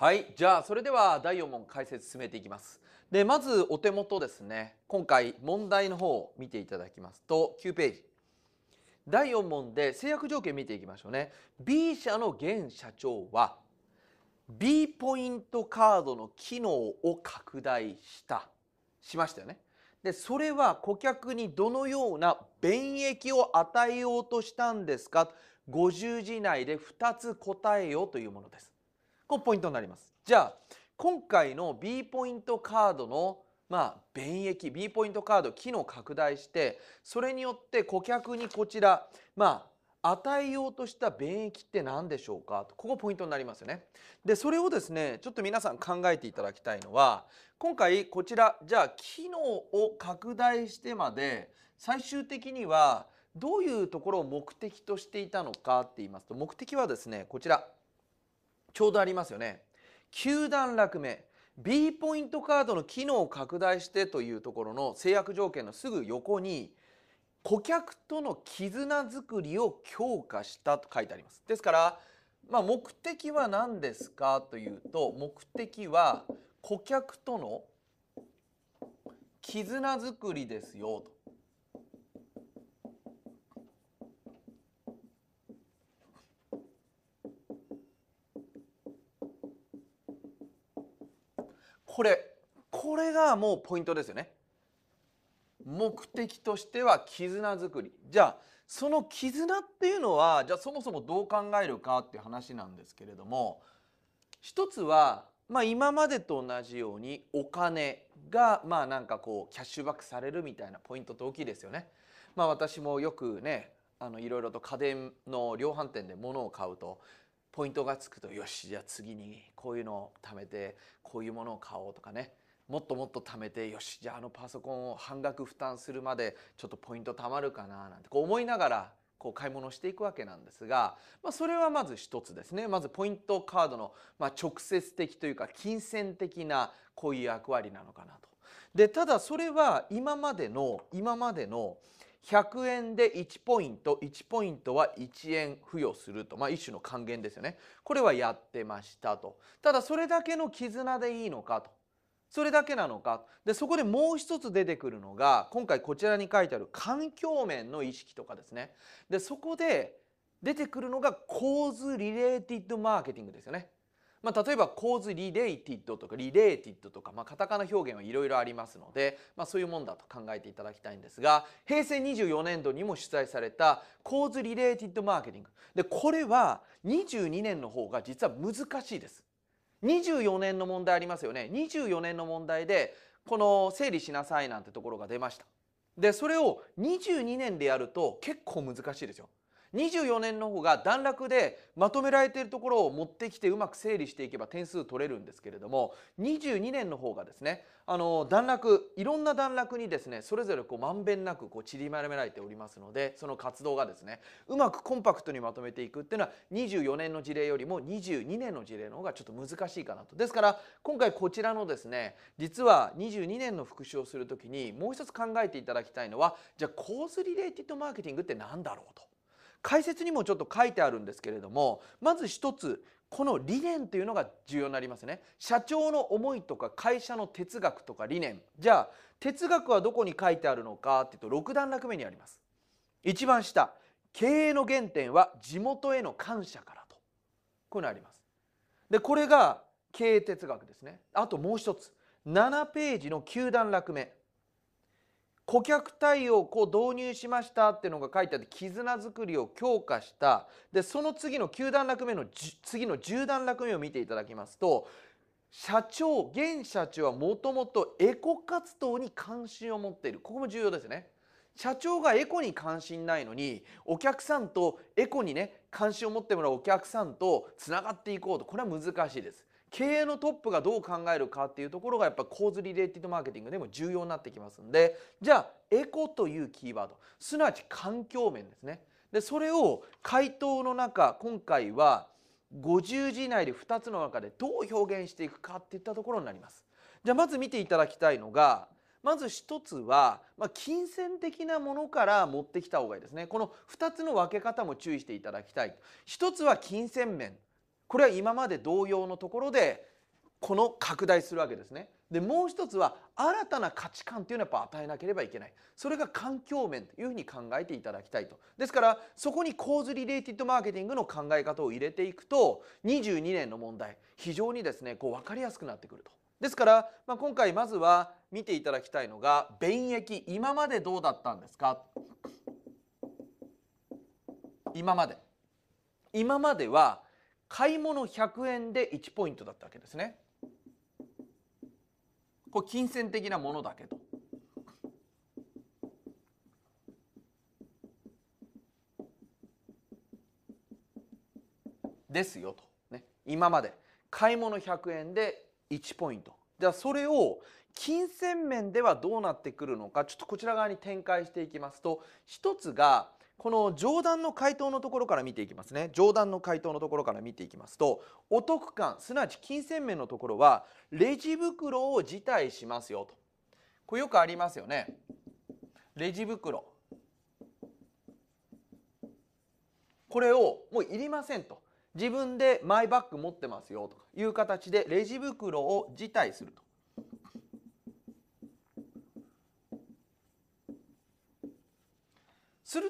はいじゃあそれでは第4問解説進めていきますでまずお手元ですね今回問題の方を見ていただきますと9ページ第4問で制約条件見ていきましょうね B 社の現社長は B ポイントカードの機能を拡大したしましたよねでそれは顧客にどのような便益を与えようとしたんですか50字内で2つ答えようというものですこれポイントになります。じゃあ今回の B ポイントカードのまあ、便益 B ポイントカード機能拡大してそれによって顧客にこちらまあ与えようとした便益って何でしょうかここポイントになりますよね。でそれをですねちょっと皆さん考えていただきたいのは今回こちらじゃあ機能を拡大してまで最終的にはどういうところを目的としていたのかって言いますと目的はですねこちらちょうどありますよね。9段落目 B ポイントカードの機能を拡大してというところの制約条件のすぐ横に顧客との絆づくりを強化したと書いてあります。ですから、まあ、目的は何ですかというと目的は顧客との絆づくりですよとこれこれがもうポイントですよね目的としては絆づくりじゃあその絆っていうのはじゃあそもそもどう考えるかっていう話なんですけれども一つは、まあ、今までと同じようにお金がまあなんかこうキャッシュバックされるみたいなポイントって大きいですよね。まあ、私もよくねあのいろいろと家電の量販店で物を買うとポイントがつくとよしじゃあ次にこういうのを貯めてこういうものを買おうとかねもっともっと貯めてよしじゃああのパソコンを半額負担するまでちょっとポイント貯まるかななんてこう思いながらこう買い物していくわけなんですが、まあ、それはまず一つですねまずポイントカードの、ま直接的というか金銭的なこういう役割なのかなと。でただそれは今までの今までの100円で1ポイント1ポイントは1円付与するとまあ一種の還元ですよねこれはやってましたとただそれだけの絆でいいのかとそれだけなのかでそこでもう一つ出てくるのが今回こちらに書いてある環境面の意識とかですねでそこで出てくるのが構図リレーティッドマーケティングですよねまあ、例えば構図リレーティッドとかリレーティッドとか、まあ、カタカナ表現はいろいろありますので、まあ、そういうもんだと考えていただきたいんですが平成24年度にも主催された構図リレーティッドマーケティングでこれは22年の方が実は難しいです。24年の問題ありますよね24年の問題でこの整理しなさいなんてところが出ましたでそれを22年でやると結構難しいですよ24年の方が段落でまとめられているところを持ってきてうまく整理していけば点数取れるんですけれども22年の方がですねあの段落いろんな段落にですねそれぞれこうまんべんなくこう散りばめられておりますのでその活動がですねうまくコンパクトにまとめていくっていうのは24年の事例よりも22年の事例の方がちょっと難しいかなと。ですから今回こちらのですね実は22年の復習をする時にもう一つ考えていただきたいのはじゃあコースリレーティッドマーケティングって何だろうと。解説にもちょっと書いてあるんですけれどもまず一つこの理念というのが重要になりますね社長の思いとか会社の哲学とか理念じゃあ哲学はどこに書いてあるのかっていうと6段落目にあります一番下経営の原点は地元への感謝からとこういうのありますでこれが経営哲学ですねあともう一つ7ページの9段落目顧客対応をこう導入しましたっていうのが書いてあって絆づくりを強化したでその次の9段落目の次の10段落目を見ていただきますと社長現社長はもともとエコ活動に関心を持っているここも重要ですね。社長がエコに関心ないのにお客さんとエコにね関心を持ってもらうお客さんとつながっていこうとこれは難しいです経営のトップがどう考えるかっていうところがやっぱ構図リレーティッドマーケティングでも重要になってきますんでじゃあエコというキーワードすなわち環境面ですね。でそれを回答の中今回は50字以内で2つの中でどう表現していくかっていったところになります。じゃあまず見ていただきたいのがまず一つは、まあ、金銭的なものから持ってきた方がいいですねこの2つの分け方も注意していただきたい一つは金銭面これは今まで同様のところでこの拡大するわけですね。でもう一つは新たな価値観っていうのはやっぱ与えなければいけないそれが環境面というふうに考えていただきたいとですからそこに構図リレーティッドマーケティングの考え方を入れていくと22年の問題非常にですねこう分かりやすくなってくるとですから、まあ、今回まずは見ていただきたいのが便益今までどうだったんですか今まで今までは買い物100円で1ポイントだったわけですね。これ金銭的なものだけど。ですよと、ね、今まで買い物100円で1ポイントじゃあそれを金銭面ではどうなってくるのかちょっとこちら側に展開していきますと一つがこの上段の回答のところから見ていきますね上段の回答のところから見ていきますとお得感すなわち金銭面のところはレジ袋を辞退しますよとこれよくありますよねレジ袋これをもういりませんと自分でマイバッグ持ってますよという形でレジ袋を辞退すると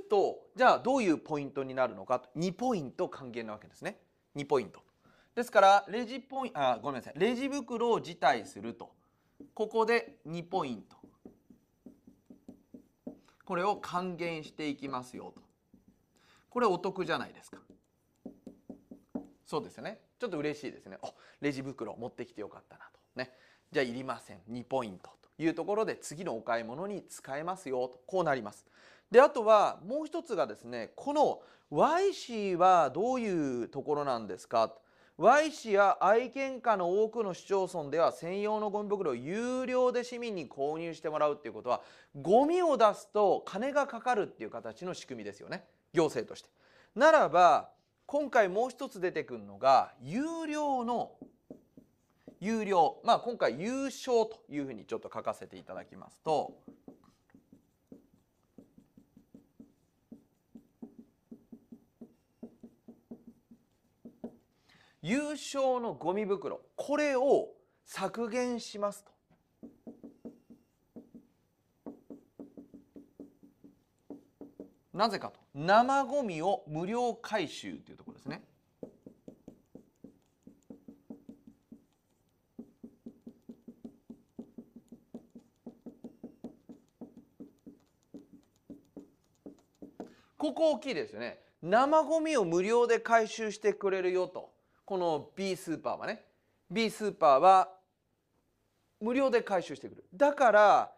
とじゃあどういうポイントになるのかと2ポイント還元なわけですね2ポイントですからレジポインあごめんなさいレジ袋を辞退するとここで2ポイントこれを還元していきますよとこれお得じゃないですかそうですよねちょっと嬉しいですねおレジ袋持ってきてよかったなとねじゃあいりません2ポイントというところで次のお買い物に使えますよとこうなりますであとはもう一つがですねこの YC はどういうところなんですか Y 氏や愛犬家の多くの市町村では専用のゴミ袋を有料で市民に購入してもらうっていうことはゴミを出すと金がかかるっていう形の仕組みですよね行政として。ならば今回もう一つ出てくるのが有料の有料まあ今回有償というふうにちょっと書かせていただきますと優勝のゴミ袋これを削減しますと。なぜかと生ゴミを無料回収というところですね。ここ大きいですよね。生ゴミを無料で回収してくれるよと。この B スーパーはね B スーパーは無料で回収してくるだから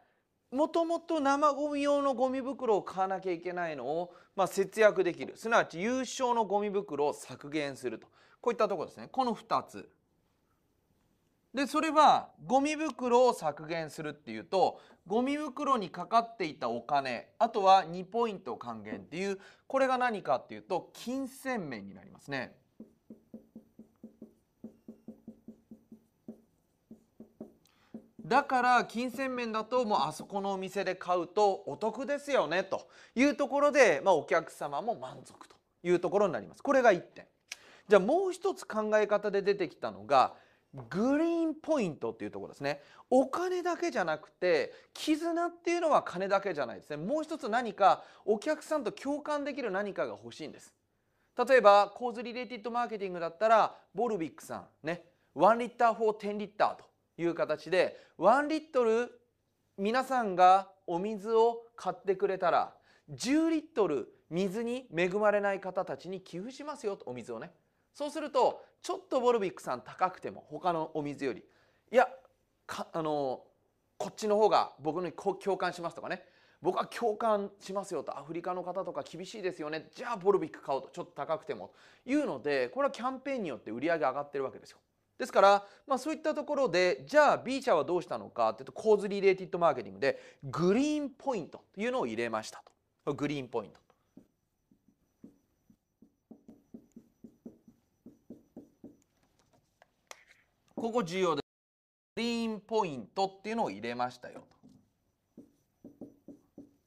もともと生ゴミ用のゴミ袋を買わなきゃいけないのを、まあ、節約できるすなわち有償のゴミ袋を削減するとこういったところですねこの2つ。でそれはゴミ袋を削減するっていうとゴミ袋にかかっていたお金あとは2ポイント還元っていうこれが何かっていうと金銭面になりますね。だから金銭面だともうあそこのお店で買うとお得ですよねというところで、まあ、お客様も満足というところになります。これが1点。じゃあもう一つ考え方で出てきたのがグリーンポイントっていうところですねお金だけじゃなくて絆っていうのは金だけじゃないですねもう一つ何かお客さんと共感できる何かが欲しいんです例えばコーズリレーティッドマーケティングだったらボルビックさんねワンリッター4 10リッターという形で1リットル皆さんがお水を買ってくれたら10リットル水に恵まれない方たちに寄付しますよとお水をねそうするとちょっとボルビックさん高くても他のお水よりいやあのこっちの方が僕の共感しますとかね僕は共感しますよとアフリカの方とか厳しいですよねじゃあボルビック買おうとちょっと高くてもというのでこれはキャンペーンによって売り上げ上がってるわけですよ。ですから、まあ、そういったところでじゃあ B 社はどうしたのかっていうとコーズ・リレーティッド・マーケティングでグリーンポイントというのを入れましたとグリーンポイント。ここ重要です。グリーンポイントっていうのを入れましたよと。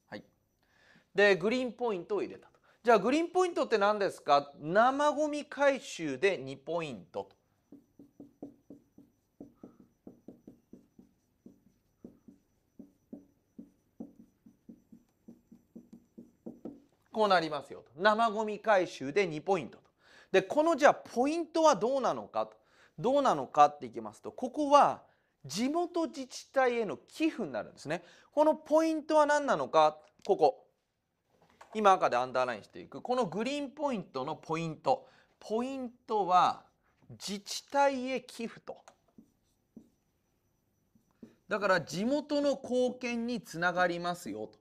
はい、でグリーンポイントを入れたと。じゃあグリーンポイントって何ですか生ごみ回収で2ポイントと。もなりますよと生ごみ回収で2ポイントとでこのじゃあポイントはどうなのかとどうなのかっていきますとここは地元自治体への寄付になるんですねこのポイントは何なのかここ今赤でアンダーラインしていくこのグリーンポイントのポイントポイントは自治体へ寄付とだから地元の貢献につながりますよと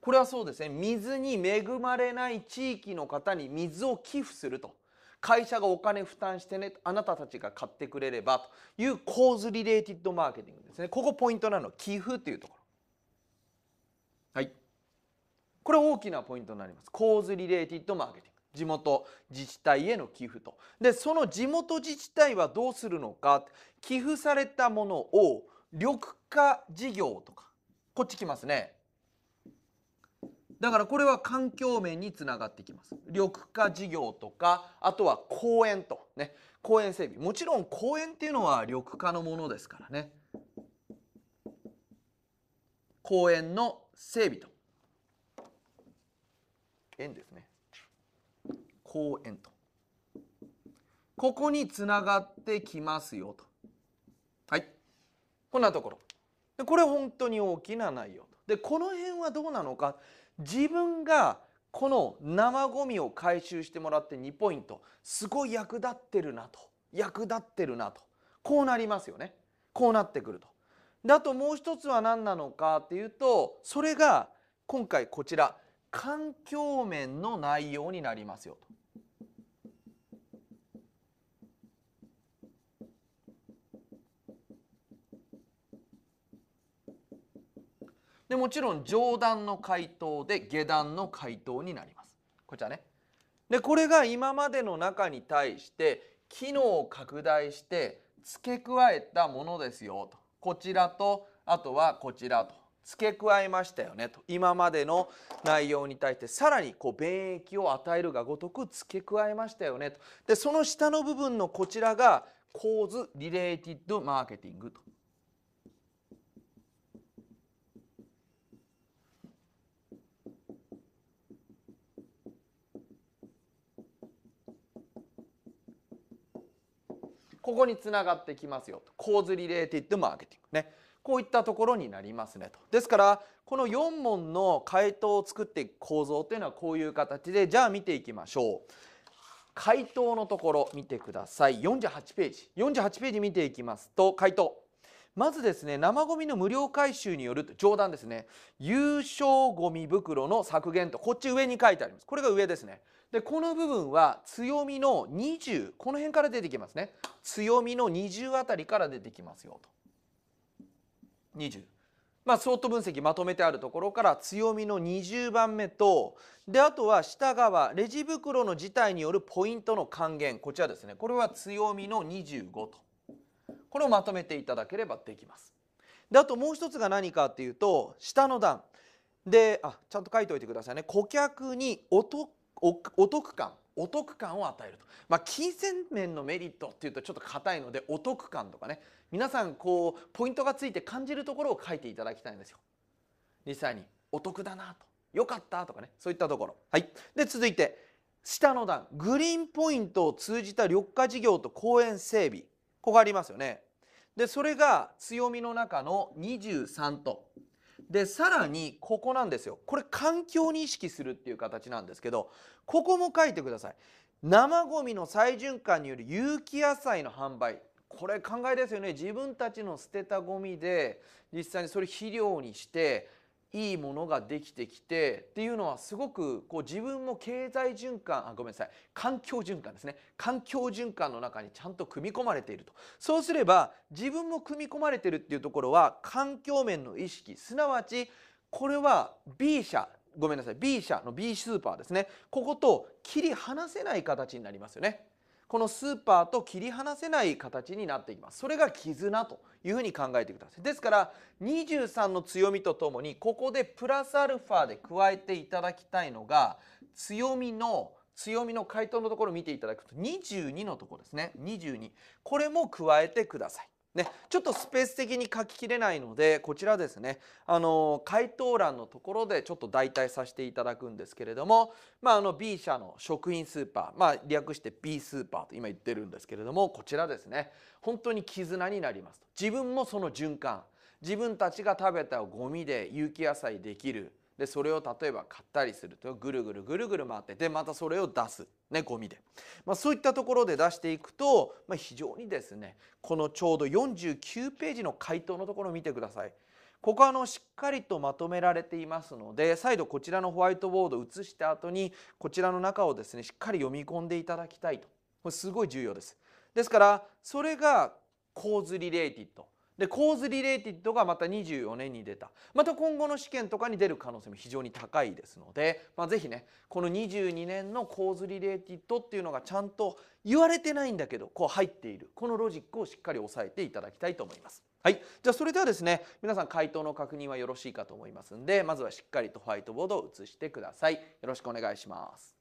これはそうですね水に恵まれない地域の方に水を寄付すると会社がお金負担してねあなたたちが買ってくれればというコーズリレーティッドマーケティングですねここポイントなの寄付というところはいこれ大きなポイントになりますコーズリレーティッドマーケティング地元自治体への寄付とでその地元自治体はどうするのか寄付されたものを緑化事業とかこっち来ますねだからこれは環境面につながってきます緑化事業とかあとは公園とね公園整備もちろん公園っていうのは緑化のものですからね公園の整備と円ですね公園とここにつながってきますよとはいこんなところでこれ本当に大きな内容でこの辺はどうなのか自分がこの生ゴミを回収してもらって2ポイントすごい役立ってるなと役立ってるなとこうなりますよねこうなってくると。であともう一つは何なのかっていうとそれが今回こちら環境面の内容になりますよと。でもちろん上段の回答で下段の回答になります。こちらね。でこれが今までの中に対して機能を拡大して付け加えたものですよと。こちらとあとはこちらと付け加えましたよねと今までの内容に対してさらにこう便益を与えるがごとく付け加えましたよねとでその下の部分のこちらが構図リレーティッドマーケティングとここにつながってきますよと。Cause Related m a r k e ね。こういったところになりますねと。ですからこの4問の回答を作っていく構造というのはこういう形でじゃあ見ていきましょう。回答のところ見てください48ページ48ページ見ていきますと回答まずですね生ゴミの無料回収による冗談ですね優勝ゴミ袋の削減とこっち上に書いてありますこれが上ですねでこの部分は強みの20この辺から出てきますね強みの20あたりから出てきますよと20まあット分析まとめてあるところから強みの20番目とであとは下側レジ袋の事態によるポイントの還元こちらですねこれは強みの25とこれをまとめていただければできます。であともう一つが何かっていうと下の段であちゃんと書いておいてくださいね顧客にお得感お得感を与えると、まあ、金銭面のメリットっていうとちょっと硬いのでお得感とかね皆さんこうポイントがついて感じるところを書いていただきたいんですよ実際にお得だなとよかったとかねそういったところはいで続いて下の段グリーンポイントを通じた緑化事業と公園整備ここありますよね。でそれが強みの中の23と。でさらにここなんですよこれ環境に意識するっていう形なんですけどここも書いてください生ごみの再循環による有機野菜の販売これ考えですよね自分たちの捨てたゴミで実際にそれ肥料にしていいものができてきてっていうのはすごくこう自分も経済循環あごめんなさい環境循環ですね環境循環の中にちゃんと組み込まれているとそうすれば自分も組み込まれてるっていうところは環境面の意識すなわちこれは B 社ごめんなさい B 社の B スーパーですねここと切り離せない形になりますよね。このスーパーと切り離せない形になっていきますそれが絆というふうに考えてくださいですから23の強みとともにここでプラスアルファで加えていただきたいのが強みの強みの回答のところを見ていただくと22のところですね22これも加えてくださいね、ちょっとスペース的に書ききれないのでこちらですね、あの回答欄のところでちょっと代替させていただくんですけれども、まあ、あの B 社の食品スーパー、まあ、略して B スーパーと今言ってるんですけれどもこちらですね本当に絆になります自分もその循環自分たちが食べたゴミで有機野菜できるでそれを例えば買ったりするとぐるぐるぐるぐる回ってでまたそれを出す、ね、ゴミで、まあ、そういったところで出していくと、まあ、非常にですねこのちょうど49ページの回答のところを見てください。ここはあのしっかりとまとめられていますので再度こちらのホワイトボードを写した後にこちらの中をですねしっかり読み込んでいただきたいとこれすごい重要です。ですからそれが構図リレーティッドで Cause r e l a がまた24年に出たまた今後の試験とかに出る可能性も非常に高いですので、まあ、ぜひねこの22年の構図リレーティッ a っていうのがちゃんと言われてないんだけどこう入っているこのロジックをしっかり押さえていただきたいと思います。はい、じゃあそれではですね皆さん回答の確認はよろしいかと思いますんでまずはしっかりとホワイトボードを写してください。よろしくお願いします。